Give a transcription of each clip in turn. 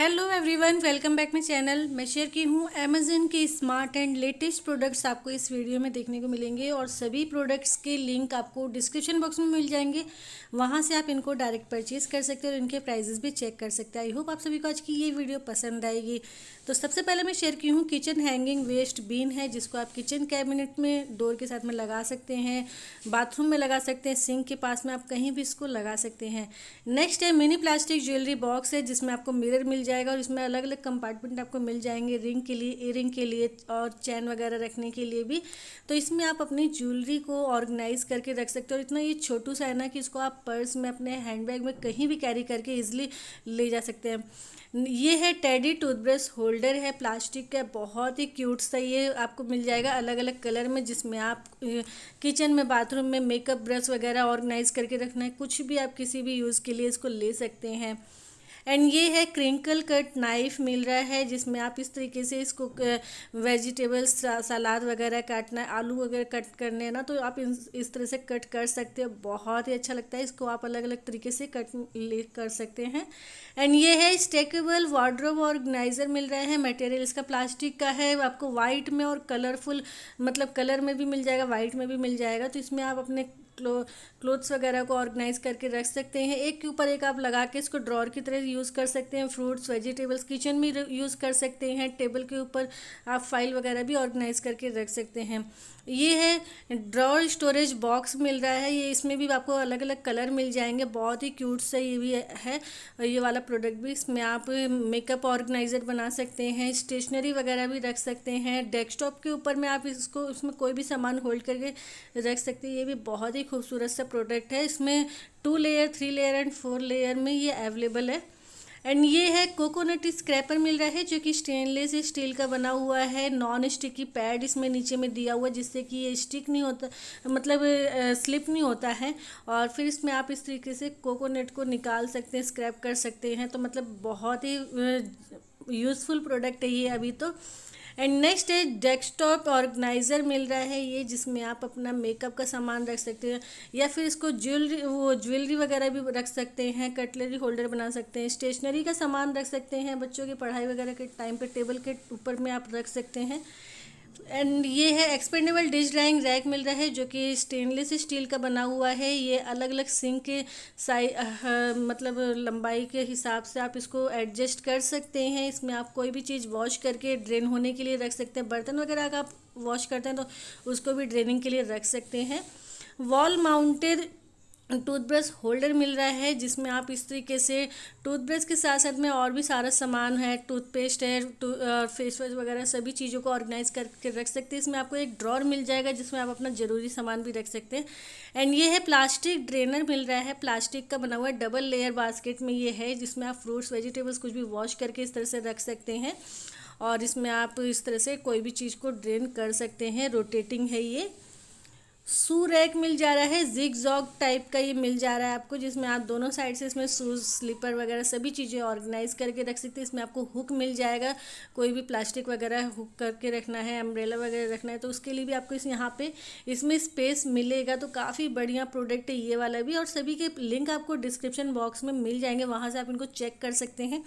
hello everyone welcome back my channel मैं share की हूँ अमेजन के स्मार्ट एंड लेटेस्ट प्रोडक्ट्स आपको इस वीडियो में देखने को मिलेंगे और सभी प्रोडक्ट्स के लिंक आपको डिस्क्रिप्शन बॉक्स में मिल जाएंगे वहाँ से आप इनको डायरेक्ट परचेज कर सकते हैं और इनके प्राइजेस भी चेक कर सकते हैं आई होप आप सभी को आज की ये वीडियो पसंद आएगी तो सबसे पहले मैं शेयर की हूँ किचन हैंगिंग वेस्ट बीन है जिसको आप किचन कैबिनेट में डोर के साथ में लगा सकते हैं बाथरूम में लगा सकते हैं सिंक के पास में आप कहीं भी इसको लगा सकते हैं नेक्स्ट है मिनी प्लास्टिक ज्वेलरी बॉक्स है जिसमें आपको मिररर मिल जाएगा और इसमें अलग अलग कंपार्टमेंट आपको मिल जाएंगे रिंग के लिए ईयर के लिए और चैन वगैरह रखने के लिए भी तो इसमें आप अपनी ज्वेलरी को ऑर्गेनाइज करके रख सकते हो और इतना ये छोटू सा है ना कि इसको आप पर्स में अपने हैंडबैग में कहीं भी कैरी करके ईजिली ले जा सकते हैं ये है टेडी टूथब्रश होल्डर है प्लास्टिक का बहुत ही क्यूट सा ये आपको मिल जाएगा अलग अलग कलर में जिसमें आप किचन में बाथरूम में मेकअप ब्रश वगैरह ऑर्गेनाइज करके रखना है कुछ भी आप किसी भी यूज़ के लिए इसको ले सकते हैं एंड ये है क्रिंकल कट नाइफ मिल रहा है जिसमें आप इस तरीके से इसको वेजिटेबल्स सलाद वगैरह काटना है आलू वगैरह कट करने हैं ना तो आप इस तरह से कट कर सकते हैं बहुत ही अच्छा लगता है इसको आप अलग अलग तरीके से कट कर सकते हैं एंड ये है स्टेकेबल वार्ड्रोब ऑर्गेनाइज़र मिल रहा है मटेरियल इसका प्लास्टिक का है आपको वाइट में और कलरफुल मतलब कलर में भी मिल जाएगा वाइट में भी मिल जाएगा तो इसमें आप अपने क्लो क्लोथ्स वगैरह को ऑर्गेनाइज करके रख सकते हैं एक के ऊपर एक आप लगा के इसको ड्रॉर की तरह यूज़ कर सकते हैं फ्रूट्स वेजिटेबल्स किचन में यूज़ कर सकते हैं टेबल के ऊपर आप फाइल वगैरह भी ऑर्गेनाइज करके रख सकते हैं ये है ड्रॉर स्टोरेज बॉक्स मिल रहा है ये इसमें भी आपको अलग अलग कलर मिल जाएंगे बहुत ही क्यूट सा ये भी है ये वाला प्रोडक्ट भी इसमें आप मेकअप ऑर्गेनाइज़र बना सकते हैं स्टेशनरी वगैरह भी रख सकते हैं डेस्कटॉप के ऊपर में आप इसको उसमें कोई भी सामान होल्ड करके रख सकते हैं ये भी बहुत ही ही खूबसूरत सा प्रोडक्ट है इसमें two layer three layer and four layer में ये अवेलेबल है एंड ये है कोकोनट स्क्रैपर मिल रहा है जो कि स्टेनलेस स्टील का बना हुआ है नॉन स्टिकी पैड इसमें नीचे में दिया हुआ जिससे कि ये स्टिक नहीं होता मतलब स्लिप नहीं होता है और फिर इसमें आप इस तरीके से कोकोनट को निकाल सकते हैं स्क्रैप कर सकते हैं तो मतलब बहुत ही यूज़फुल प्रोडक्ट है ये अभी तो एंड नेक्स्ट है डेस्कटॉप ऑर्गेनाइज़र मिल रहा है ये जिसमें आप अपना मेकअप का सामान रख सकते हैं या फिर इसको ज्वेलरी वो ज्वेलरी वगैरह भी रख सकते हैं कटलरी होल्डर बना सकते हैं स्टेशनरी का सामान रख सकते हैं बच्चों की पढ़ाई वगैरह के टाइम पर टेबल के ऊपर में आप रख सकते हैं एंड ये है एक्सपेंडेबल डिश ड्राइंग रैक मिल रहा है जो कि स्टेनलेस स्टील का बना हुआ है ये अलग अलग सिंक के साइ मतलब लंबाई के हिसाब से आप इसको एडजस्ट कर सकते हैं इसमें आप कोई भी चीज़ वॉश करके ड्रेन होने के लिए रख सकते हैं बर्तन वगैरह अगर आप वॉश करते हैं तो उसको भी ड्रेनिंग के लिए रख सकते हैं वॉल माउंटेड टूथब्रश होल्डर मिल रहा है जिसमें आप इस तरीके से टूथब्रश के साथ साथ में और भी सारा सामान है टूथपेस्ट है टू फेस वॉश वगैरह सभी चीज़ों को ऑर्गेनाइज करके रख सकते हैं इसमें आपको एक ड्रॉर मिल जाएगा जिसमें आप अपना ज़रूरी सामान भी रख सकते हैं एंड ये है प्लास्टिक ड्रेनर मिल रहा है प्लास्टिक का बना हुआ डबल लेयर बास्केट में ये है जिसमें आप फ्रूट्स वेजिटेबल्स कुछ भी वॉश करके इस तरह से रख सकते हैं और इसमें आप इस तरह से कोई भी चीज़ को ड्रेन कर सकते हैं रोटेटिंग है ये सू रैक मिल जा रहा है जिग जॉग टाइप का ये मिल जा रहा है आपको जिसमें आप दोनों साइड से इसमें शूज़ स्लीपर वगैरह सभी चीज़ें ऑर्गेनाइज करके रख सकते हैं इसमें आपको हुक मिल जाएगा कोई भी प्लास्टिक वगैरह हुक करके रखना है अम्ब्रेला वगैरह रखना है तो उसके लिए भी आपको इस यहाँ पे इसमें स्पेस मिलेगा तो काफ़ी बढ़िया प्रोडक्ट है ये वाला भी और सभी के लिंक आपको डिस्क्रिप्शन बॉक्स में मिल जाएंगे वहाँ से आप इनको चेक कर सकते हैं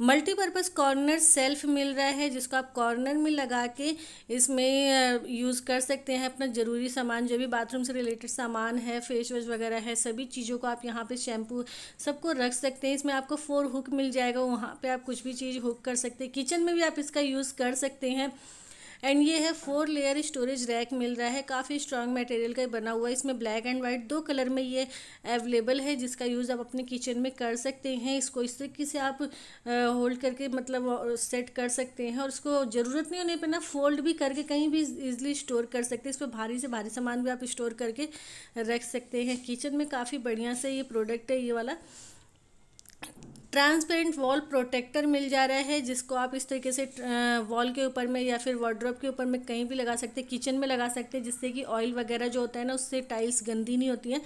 मल्टीपर्पज़ कॉर्नर सेल्फ मिल रहा है जिसको आप कॉर्नर में लगा के इसमें यूज़ कर सकते हैं अपना ज़रूरी सामान जो भी बाथरूम से रिलेटेड सामान है फेस वॉश वगैरह है सभी चीज़ों को आप यहाँ पर शैम्पू सबको रख सकते हैं इसमें आपको फोर हुक मिल जाएगा वहाँ पर आप कुछ भी चीज़ हुक कर सकते हैं किचन में भी आप इसका यूज़ कर सकते हैं एंड ये है फोर लेयर स्टोरेज रैक मिल रहा है काफ़ी स्ट्रॉन्ग मटेरियल का बना हुआ है इसमें ब्लैक एंड वाइट दो कलर में ये अवेलेबल है जिसका यूज़ आप अपने किचन में कर सकते हैं इसको इस तरीके से आप होल्ड करके मतलब सेट कर सकते हैं और इसको ज़रूरत नहीं होने पर ना फोल्ड भी करके कहीं भी ईजिली स्टोर कर सकते हैं इस पर भारी से भारी सामान भी आप स्टोर करके रख सकते हैं किचन में काफ़ी बढ़िया से ये प्रोडक्ट है ये वाला ट्रांसपेरेंट वॉल प्रोटेक्टर मिल जा रहा है जिसको आप इस तरीके से वॉल के ऊपर में या फिर वार्ड्रॉप के ऊपर में कहीं भी लगा सकते हैं किचन में लगा सकते हैं जिससे कि ऑयल वगैरह जो होता है ना उससे टाइल्स गंदी नहीं होती हैं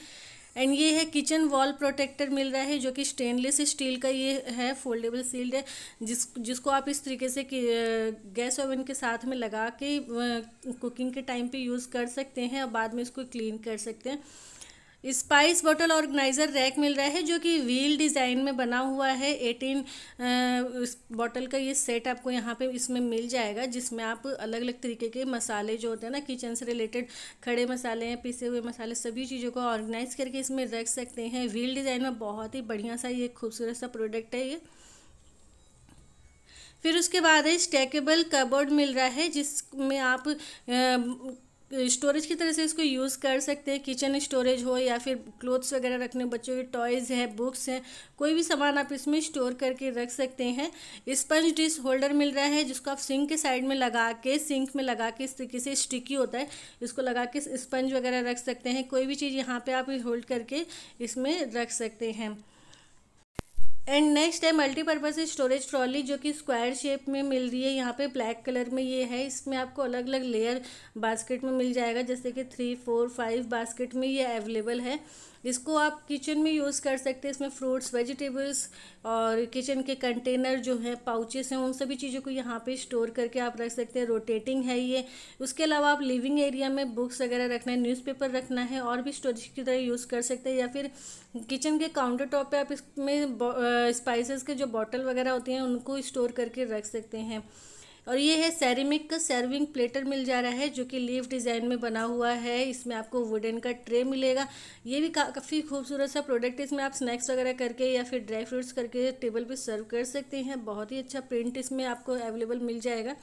एंड ये है किचन वॉल प्रोटेक्टर मिल रहा है जो कि स्टेनलेस स्टील का ये है फोल्डेबल सील्ड है जिस जिसको आप इस तरीके से गैस ओवन के साथ में लगा के कुकिंग के टाइम पे यूज़ कर सकते हैं और बाद में इसको क्लीन कर सकते हैं स्पाइस बॉटल ऑर्गेनाइज़र रैक मिल रहा है जो कि व्हील डिज़ाइन में बना हुआ है एटीन बॉटल का ये सेट आपको यहाँ पे इसमें मिल जाएगा जिसमें आप अलग अलग तरीके के मसाले जो होते हैं ना किचन से रिलेटेड खड़े मसाले हैं पीसे हुए मसाले सभी चीज़ों को ऑर्गेनाइज करके इसमें रख सकते हैं व्हील डिज़ाइन में बहुत ही बढ़िया सा ये खूबसूरत सा प्रोडक्ट है ये फिर उसके बाद है स्टैकेबल कबोर्ड मिल रहा है जिसमें आप स्टोरेज की तरह से इसको यूज़ कर सकते हैं किचन स्टोरेज हो या फिर क्लोथ्स वगैरह रखने बच्चों के टॉयज़ हैं बुक्स हैं कोई भी सामान आप इसमें स्टोर करके रख सकते हैं स्पंज डिश होल्डर मिल रहा है जिसको आप सिंक के साइड में लगा के सिंक में लगा के इस तरीके से स्टिकी होता है इसको लगा के स्पंज वगैरह रख सकते हैं कोई भी चीज़ यहाँ पर आप होल्ड करके इसमें रख सकते हैं एंड नेक्स्ट है मल्टीपर्पज़ स्टोरेज ट्रॉली जो कि स्क्वायर शेप में मिल रही है यहाँ पे ब्लैक कलर में ये है इसमें आपको अलग अलग लेयर बास्केट में मिल जाएगा जैसे कि थ्री फोर फाइव बास्केट में ये अवेलेबल है इसको आप किचन में यूज़ कर सकते हैं इसमें फ्रूट्स वेजिटेबल्स और किचन के कंटेनर जो हैं पाउचेस हैं उन सभी चीज़ों को यहाँ पे स्टोर करके आप रख सकते हैं रोटेटिंग है ये उसके अलावा आप लिविंग एरिया में बुक्स वगैरह रखना है न्यूज़पेपर रखना है और भी स्टोरेज की तरह यूज़ कर सकते हैं या फिर किचन के काउंटर टॉप पर आप इसमें स्पाइसेस के जो बॉटल वगैरह होती हैं उनको स्टोर करके रख सकते हैं और ये है सैरमिक का सर्विंग प्लेटर मिल जा रहा है जो कि लीव डिज़ाइन में बना हुआ है इसमें आपको वुडन का ट्रे मिलेगा ये भी काफ़ी खूबसूरत सा प्रोडक्ट है इसमें आप स्नैक्स वगैरह करके या फिर ड्राई फ्रूट्स करके टेबल पर सर्व कर सकते हैं बहुत ही अच्छा प्रिंट इसमें आपको अवेलेबल मिल जाएगा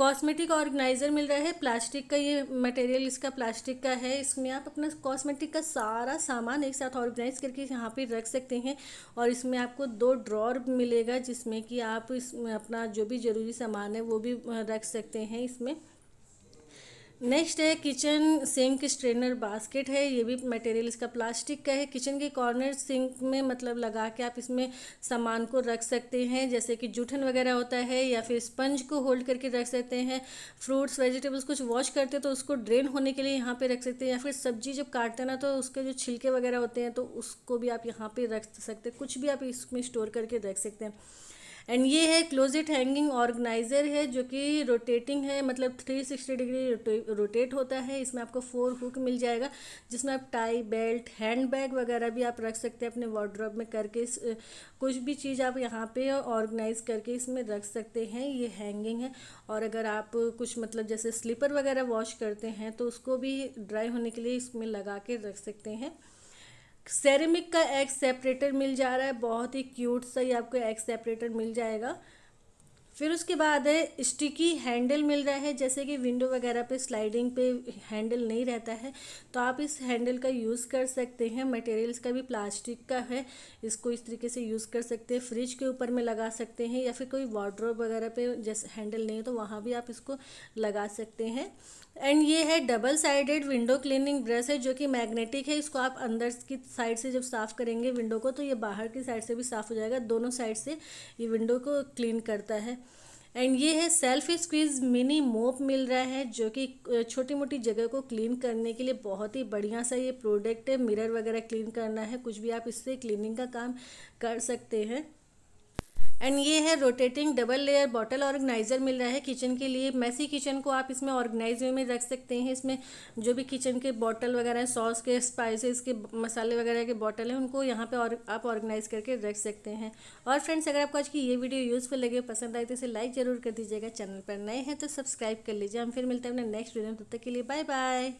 कॉस्मेटिक ऑर्गेनाइज़र मिल रहा है प्लास्टिक का ये मटेरियल इसका प्लास्टिक का है इसमें आप अपना कॉस्मेटिक का सारा सामान एक साथ ऑर्गेनाइज करके यहाँ पे रख सकते हैं और इसमें आपको दो ड्रॉर मिलेगा जिसमें कि आप इस अपना जो भी ज़रूरी सामान है वो भी रख सकते हैं इसमें नेक्स्ट है किचन सिंक स्ट्रेनर बास्केट है ये भी मटेरियल इसका प्लास्टिक का है किचन के कॉर्नर सिंक में मतलब लगा के आप इसमें सामान को रख सकते हैं जैसे कि जूठन वगैरह होता है या फिर स्पंज को होल्ड करके रख सकते हैं फ्रूट्स वेजिटेबल्स कुछ वॉश करते हैं तो उसको ड्रेन होने के लिए यहाँ पर रख सकते हैं या फिर सब्जी जब काटते ना तो उसके जो छिलके वगैरह होते हैं तो उसको भी आप यहाँ पर रख सकते हैं कुछ भी आप इसमें स्टोर करके रख सकते हैं एंड ये है क्लोजिट हैंगिंग ऑर्गेनाइज़र है जो कि रोटेटिंग है मतलब थ्री सिक्सटी डिग्री रोटेट होता है इसमें आपको फोर हुक मिल जाएगा जिसमें आप टाई बेल्ट हैंड बैग वगैरह भी आप रख सकते हैं अपने वार्ड्रॉप में करके इस कुछ भी चीज़ आप यहाँ पे ऑर्गेनाइज़ करके इसमें रख सकते हैं ये हैंगिंग है और अगर आप कुछ मतलब जैसे स्लीपर वगैरह वॉश करते हैं तो उसको भी ड्राई होने के लिए इसमें लगा के रख सकते हैं सेरेमिक का एग सेपरेटर मिल जा रहा है बहुत ही क्यूट सा ही आपको एग सेपरेटर मिल जाएगा फिर उसके बाद है स्टिकी हैंडल मिल रहा है जैसे कि विंडो वगैरह पे स्लाइडिंग पे हैंडल नहीं रहता है तो आप इस हैंडल का यूज़ कर सकते हैं मटेरियल्स का भी प्लास्टिक का है इसको इस तरीके से यूज़ कर सकते हैं फ्रिज के ऊपर में लगा सकते हैं या फिर कोई वार्ड्रोब वगैरह पे जैसे हैंडल नहीं है तो वहाँ भी आप इसको लगा सकते हैं एंड ये है double sided window cleaning brush है जो कि मैग्नेटिक है इसको आप अंदर की साइड से जब साफ़ करेंगे विंडो को तो ये बाहर की साइड से भी साफ़ हो जाएगा दोनों साइड से ये विंडो को क्लीन करता है एंड ये है सेल्फ स्क्वीज मिनी मोप मिल रहा है जो कि छोटी मोटी जगह को क्लीन करने के लिए बहुत ही बढ़िया सा ये प्रोडक्ट है मिरर वगैरह क्लीन करना है कुछ भी आप इससे क्लीनिंग का काम कर सकते हैं एंड ये है rotating double layer bottle organiser मिल रहा है किचन के लिए मैसी किचन को आप इसमें ऑर्गेनाइज में रख सकते हैं इसमें जो भी किचन के बॉटल वगैरह सॉस के स्पाइसेस के मसाले वगैरह के बॉटल हैं उनको यहाँ पे और आप ऑर्गेनाइज़ करके रख सकते हैं और फ्रेंड्स अगर आपको आज की ये वीडियो यूज़फुल लगे पसंद आए तो इसे लाइक ज़रूर कर दीजिएगा चैनल पर नए हैं तो सब्सक्राइब कर लीजिए हम फिर मिलते हैं अपने नेक्स्ट वीडियो में तब तक के लिए बाय बाय